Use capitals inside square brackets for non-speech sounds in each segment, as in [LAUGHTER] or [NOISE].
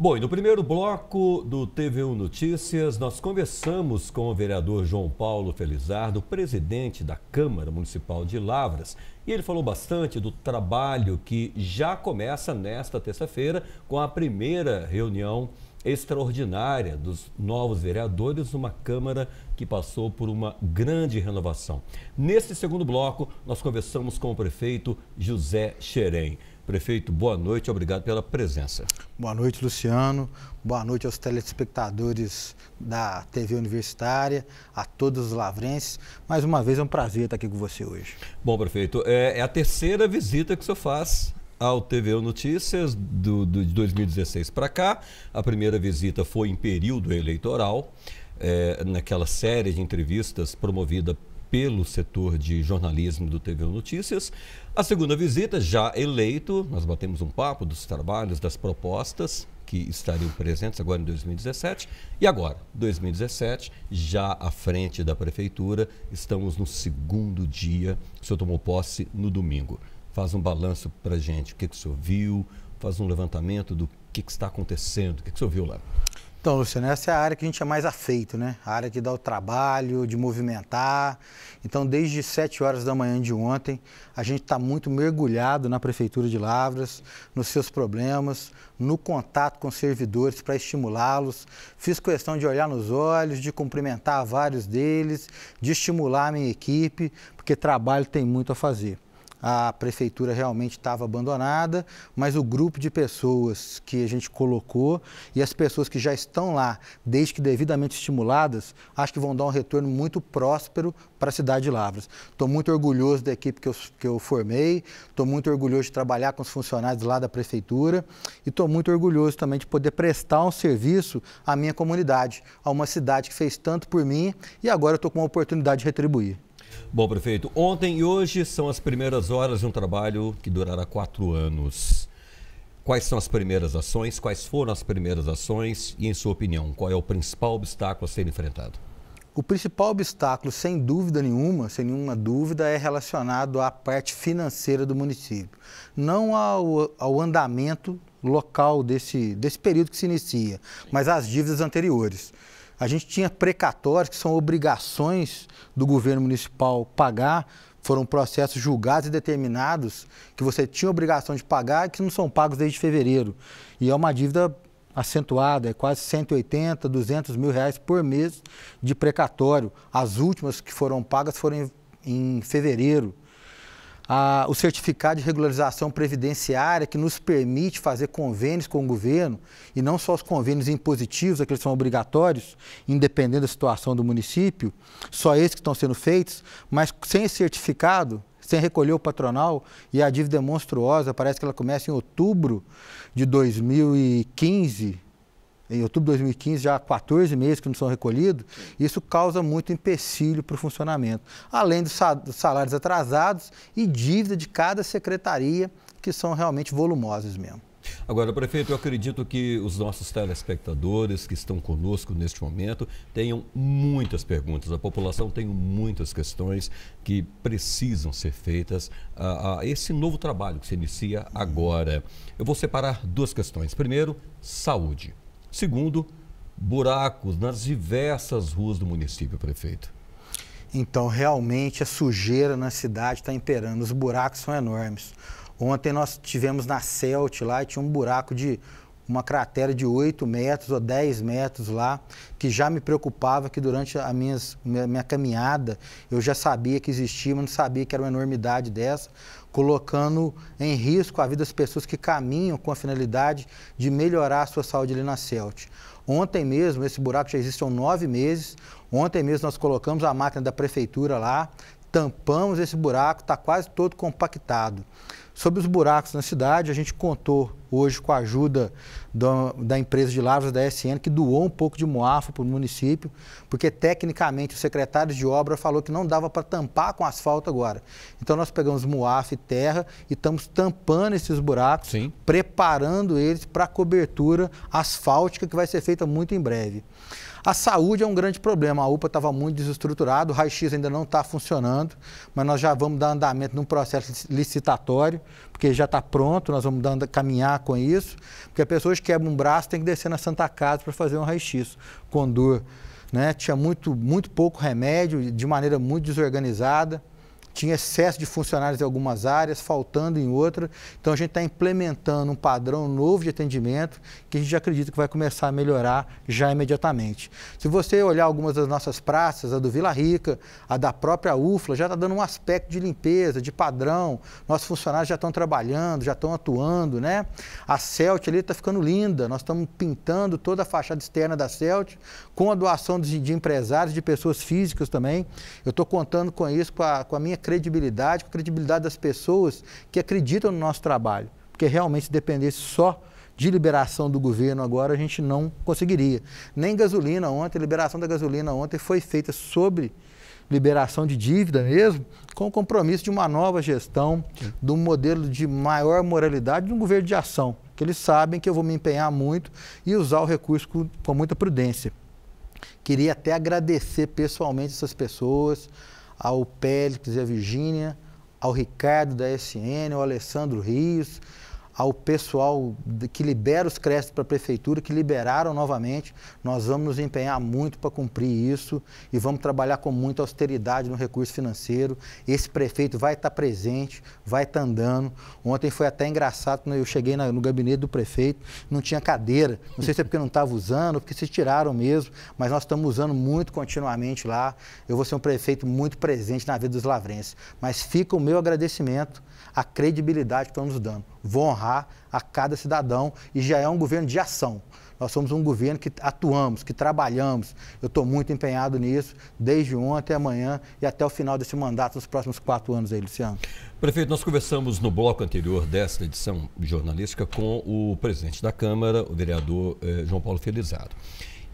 Bom, e no primeiro bloco do TV1 Notícias, nós conversamos com o vereador João Paulo Felizardo, presidente da Câmara Municipal de Lavras, e ele falou bastante do trabalho que já começa nesta terça-feira com a primeira reunião extraordinária dos novos vereadores, uma Câmara que passou por uma grande renovação. Neste segundo bloco, nós conversamos com o prefeito José Xerém. Prefeito, boa noite, obrigado pela presença. Boa noite, Luciano. Boa noite aos telespectadores da TV Universitária, a todos os lavrenses. Mais uma vez é um prazer estar aqui com você hoje. Bom, prefeito, é, é a terceira visita que o senhor faz ao TVU Notícias do, do, de 2016 para cá. A primeira visita foi em período eleitoral. É, naquela série de entrevistas promovida pelo setor de jornalismo do TV Notícias. A segunda visita, já eleito, nós batemos um papo dos trabalhos, das propostas que estariam presentes agora em 2017. E agora, 2017, já à frente da prefeitura, estamos no segundo dia. O senhor tomou posse no domingo. Faz um balanço para gente, o que, que o senhor viu, faz um levantamento do que, que está acontecendo, o que, que o senhor viu lá. Então, Luciano, né, essa é a área que a gente é mais afeito, né? A área que dá o trabalho, de movimentar. Então, desde 7 horas da manhã de ontem, a gente está muito mergulhado na Prefeitura de Lavras, nos seus problemas, no contato com servidores para estimulá-los. Fiz questão de olhar nos olhos, de cumprimentar vários deles, de estimular a minha equipe, porque trabalho tem muito a fazer a prefeitura realmente estava abandonada, mas o grupo de pessoas que a gente colocou e as pessoas que já estão lá, desde que devidamente estimuladas, acho que vão dar um retorno muito próspero para a cidade de Lavras. Estou muito orgulhoso da equipe que eu, que eu formei, estou muito orgulhoso de trabalhar com os funcionários lá da prefeitura e estou muito orgulhoso também de poder prestar um serviço à minha comunidade, a uma cidade que fez tanto por mim e agora estou com uma oportunidade de retribuir. Bom, prefeito, ontem e hoje são as primeiras horas de um trabalho que durará quatro anos. Quais são as primeiras ações? Quais foram as primeiras ações? E, em sua opinião, qual é o principal obstáculo a ser enfrentado? O principal obstáculo, sem dúvida nenhuma, sem nenhuma dúvida, é relacionado à parte financeira do município. Não ao, ao andamento local desse, desse período que se inicia, mas às dívidas anteriores. A gente tinha precatórios, que são obrigações do governo municipal pagar, foram processos julgados e determinados que você tinha obrigação de pagar e que não são pagos desde fevereiro. E é uma dívida acentuada, é quase 180, 200 mil reais por mês de precatório. As últimas que foram pagas foram em, em fevereiro o certificado de regularização previdenciária que nos permite fazer convênios com o governo, e não só os convênios impositivos, aqueles que são obrigatórios, independente da situação do município, só esses que estão sendo feitos, mas sem esse certificado, sem recolher o patronal, e a dívida é monstruosa, parece que ela começa em outubro de 2015, em outubro de 2015, já há 14 meses que não são recolhidos, isso causa muito empecilho para o funcionamento, além dos salários atrasados e dívida de cada secretaria, que são realmente volumosas mesmo. Agora, prefeito, eu acredito que os nossos telespectadores que estão conosco neste momento tenham muitas perguntas. A população tem muitas questões que precisam ser feitas a, a esse novo trabalho que se inicia agora. Eu vou separar duas questões. Primeiro, saúde. Segundo, buracos nas diversas ruas do município, prefeito. Então, realmente, a sujeira na cidade está imperando. Os buracos são enormes. Ontem nós tivemos na Celt lá e tinha um buraco de uma cratera de 8 metros ou 10 metros lá, que já me preocupava que durante a minhas, minha, minha, caminhada eu já sabia que existia, mas não sabia que era uma enormidade dessa colocando em risco a vida das pessoas que caminham com a finalidade de melhorar a sua saúde ali na CELT. Ontem mesmo, esse buraco já existe há nove meses, ontem mesmo nós colocamos a máquina da prefeitura lá, tampamos esse buraco, está quase todo compactado sobre os buracos na cidade. A gente contou hoje com a ajuda da, da empresa de lavras da SN, que doou um pouco de moafa para o município, porque tecnicamente o secretário de obra falou que não dava para tampar com asfalto agora. Então nós pegamos moafa e terra e estamos tampando esses buracos, Sim. preparando eles para a cobertura asfáltica que vai ser feita muito em breve. A saúde é um grande problema. A UPA estava muito desestruturada, o raio-x ainda não está funcionando, mas nós já vamos dar andamento num processo licitatório porque já está pronto, nós vamos dando, caminhar com isso, porque as pessoas quebram um braço, tem que descer na Santa Casa para fazer um raio-x com dor. Né? Tinha muito, muito pouco remédio, de maneira muito desorganizada tinha excesso de funcionários em algumas áreas, faltando em outras. Então a gente está implementando um padrão novo de atendimento que a gente acredita que vai começar a melhorar já imediatamente. Se você olhar algumas das nossas praças, a do Vila Rica, a da própria UFLA, já está dando um aspecto de limpeza, de padrão. Nossos funcionários já estão trabalhando, já estão atuando, né? A CELT ali está ficando linda. Nós estamos pintando toda a fachada externa da CELT com a doação de, de empresários, de pessoas físicas também. Eu estou contando com isso, com a, com a minha credibilidade, com a credibilidade das pessoas que acreditam no nosso trabalho. Porque realmente, se dependesse só de liberação do governo agora, a gente não conseguiria. Nem gasolina ontem, liberação da gasolina ontem foi feita sobre liberação de dívida mesmo, com o compromisso de uma nova gestão, de um modelo de maior moralidade, de um governo de ação, que eles sabem que eu vou me empenhar muito e usar o recurso com, com muita prudência. Queria até agradecer pessoalmente essas pessoas, ao Pélix e à Virgínia, ao Ricardo da SN, ao Alessandro Rios, ao pessoal que libera os créditos para a prefeitura, que liberaram novamente. Nós vamos nos empenhar muito para cumprir isso e vamos trabalhar com muita austeridade no recurso financeiro. Esse prefeito vai estar presente, vai estar andando. Ontem foi até engraçado, quando eu cheguei no gabinete do prefeito, não tinha cadeira. Não sei se é porque não estava usando, porque se tiraram mesmo, mas nós estamos usando muito continuamente lá. Eu vou ser um prefeito muito presente na vida dos lavrenses. Mas fica o meu agradecimento à credibilidade que estão nos dando. Vou honrar a cada cidadão e já é um governo de ação. Nós somos um governo que atuamos, que trabalhamos. Eu estou muito empenhado nisso, desde ontem, amanhã e até o final desse mandato, nos próximos quatro anos aí, Luciano. Prefeito, nós conversamos no bloco anterior desta edição jornalística com o presidente da Câmara, o vereador eh, João Paulo Felizardo.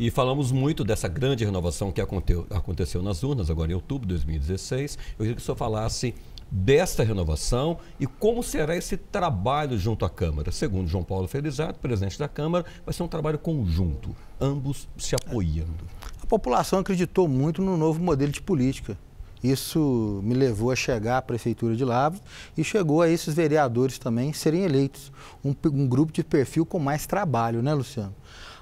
E falamos muito dessa grande renovação que aconteceu, aconteceu nas urnas, agora em outubro de 2016. Eu queria que o senhor falasse desta renovação e como será esse trabalho junto à Câmara. Segundo João Paulo Felizardo, presidente da Câmara, vai ser um trabalho conjunto, ambos se apoiando. A população acreditou muito no novo modelo de política. Isso me levou a chegar à Prefeitura de Lavras e chegou a esses vereadores também serem eleitos. Um, um grupo de perfil com mais trabalho, né, Luciano?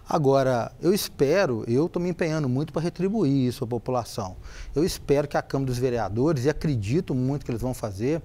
Agora, eu espero, eu estou me empenhando muito para retribuir isso à população. Eu espero que a Câmara dos Vereadores, e acredito muito que eles vão fazer,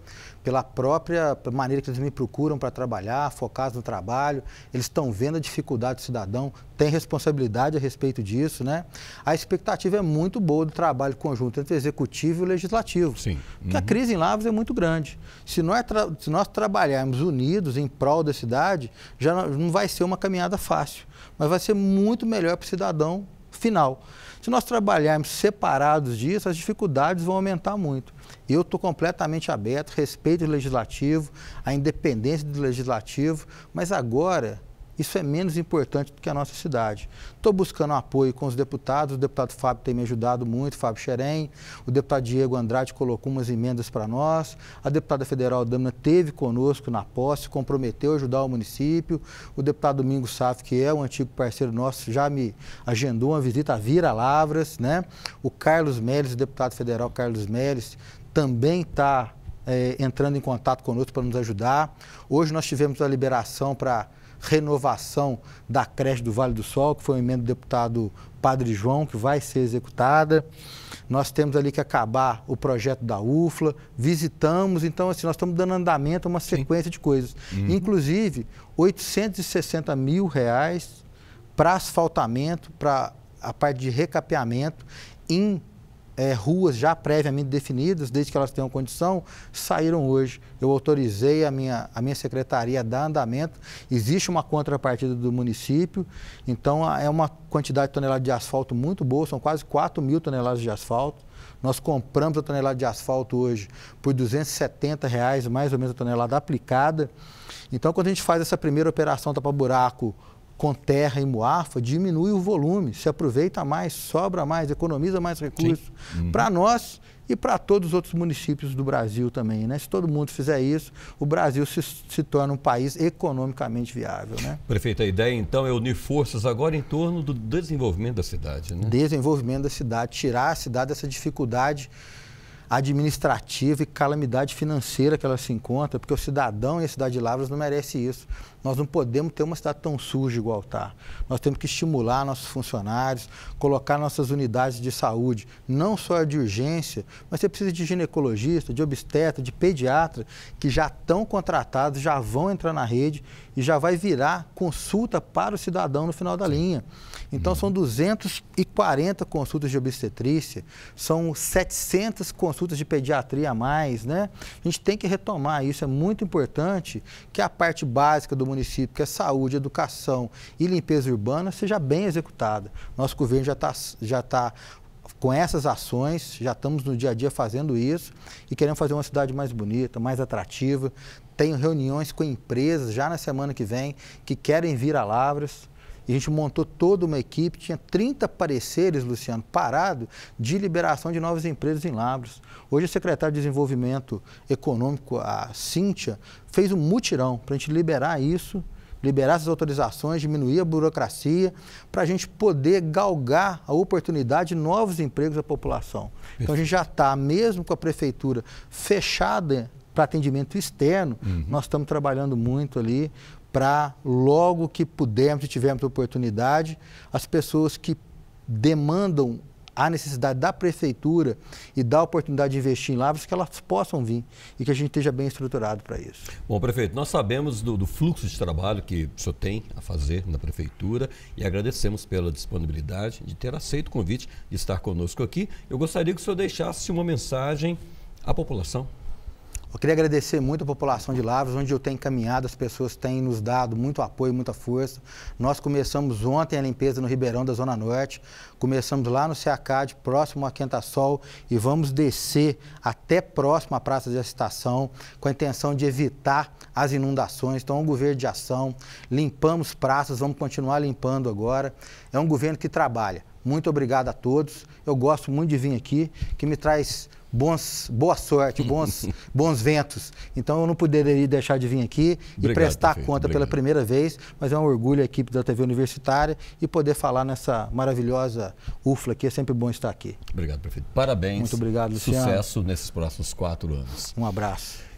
pela própria maneira que eles me procuram para trabalhar, focados no trabalho, eles estão vendo a dificuldade do cidadão, tem responsabilidade a respeito disso, né? A expectativa é muito boa do trabalho conjunto entre o executivo e o legislativo. Sim. Uhum. Porque a crise em Lavras é muito grande. Se nós, se nós trabalharmos unidos em prol da cidade, já não vai ser uma caminhada fácil, mas vai ser muito melhor para o cidadão final. Se nós trabalharmos separados disso, as dificuldades vão aumentar muito. Eu estou completamente aberto, respeito o legislativo, a independência do legislativo, mas agora isso é menos importante do que a nossa cidade. Estou buscando apoio com os deputados, o deputado Fábio tem me ajudado muito, Fábio Xerém, o deputado Diego Andrade colocou umas emendas para nós, a deputada federal Dama teve conosco na posse, comprometeu a ajudar o município, o deputado Domingos Saf, que é um antigo parceiro nosso, já me agendou uma visita a Vira Lavras, né? O Carlos Melles, o deputado federal Carlos Melles, também está é, eh, entrando em contato conosco para nos ajudar. Hoje nós tivemos a liberação para renovação da creche do Vale do Sol, que foi uma emenda do deputado Padre João, que vai ser executada. Nós temos ali que acabar o projeto da UFLA, visitamos, então assim, nós estamos dando andamento a uma sequência Sim. de coisas. Uhum. Inclusive, 860 mil reais para asfaltamento, para a parte de recapeamento em é, ruas já previamente definidas, desde que elas tenham condição, saíram hoje. Eu autorizei a minha, a minha secretaria a dar andamento. Existe uma contrapartida do município, então é uma quantidade de toneladas de asfalto muito boa, são quase 4 mil toneladas de asfalto. Nós compramos a tonelada de asfalto hoje por 270 reais, mais ou menos a tonelada aplicada. Então, quando a gente faz essa primeira operação tapa-buraco, tá com terra e muafa, diminui o volume, se aproveita mais, sobra mais, economiza mais recursos. Uhum. Para nós e para todos os outros municípios do Brasil também, né? Se todo mundo fizer isso, o Brasil se, se torna um país economicamente viável, né? Prefeito, a ideia então é unir forças agora em torno do desenvolvimento da cidade, né? Desenvolvimento da cidade, tirar a cidade dessa dificuldade administrativa e calamidade financeira que ela se encontra, porque o cidadão e a cidade de Lavras não merece isso. Nós não podemos ter uma cidade tão suja igual está. Nós temos que estimular nossos funcionários, colocar nossas unidades de saúde, não só de urgência, mas você precisa de ginecologista, de obstetra, de pediatra, que já estão contratados, já vão entrar na rede e já vai virar consulta para o cidadão no final da linha. Então, uhum. são 240 consultas de obstetrícia, são 700 consultas de pediatria a mais, né? A gente tem que retomar isso, é muito importante que a parte básica do município município, que é saúde, educação e limpeza urbana, seja bem executada. Nosso governo já está já tá com essas ações, já estamos no dia a dia fazendo isso e queremos fazer uma cidade mais bonita, mais atrativa. Tenho reuniões com empresas já na semana que vem que querem vir a Lavras e a gente montou toda uma equipe, tinha 30 pareceres, Luciano, parado, de liberação de novas empresas em Lavras. Hoje, a secretária de Desenvolvimento Econômico, a Cíntia, fez um mutirão para a gente liberar isso, liberar essas autorizações, diminuir a burocracia, para a gente poder galgar a oportunidade de novos empregos à população. Então, a gente já está, mesmo com a prefeitura fechada para atendimento externo, uhum. nós estamos trabalhando muito ali para logo que pudermos e tivermos oportunidade, as pessoas que demandam a necessidade da prefeitura e da oportunidade de investir em lavras que elas possam vir e que a gente esteja bem estruturado para isso. Bom, prefeito, nós sabemos do, do, fluxo de trabalho que o senhor tem a fazer na prefeitura e agradecemos pela disponibilidade de ter aceito o convite de estar conosco aqui. Eu gostaria que o senhor deixasse uma mensagem à população. Eu queria agradecer muito a população de Lavras, onde eu tenho encaminhado, as pessoas têm nos dado muito apoio, muita força. Nós começamos ontem a limpeza no Ribeirão da Zona Norte, começamos lá no Seacad, próximo a Sol, e vamos descer até próximo à Praça da Estação, com a intenção de evitar as inundações. Então, é um governo de ação, limpamos praças, vamos continuar limpando agora. É um governo que trabalha. Muito obrigado a todos. Eu gosto muito de vir aqui, que me traz bons, boa sorte, bons, [LAUGHS] bons ventos. Então eu não poderia deixar de vir aqui obrigado, e prestar prefeito, conta obrigado. pela primeira vez, mas é um orgulho a equipe da TV Universitária e poder falar nessa maravilhosa UFLA aqui. É sempre bom estar aqui. Obrigado, prefeito. Parabéns. Muito obrigado, Luciano. Sucesso nesses próximos quatro anos. Um abraço.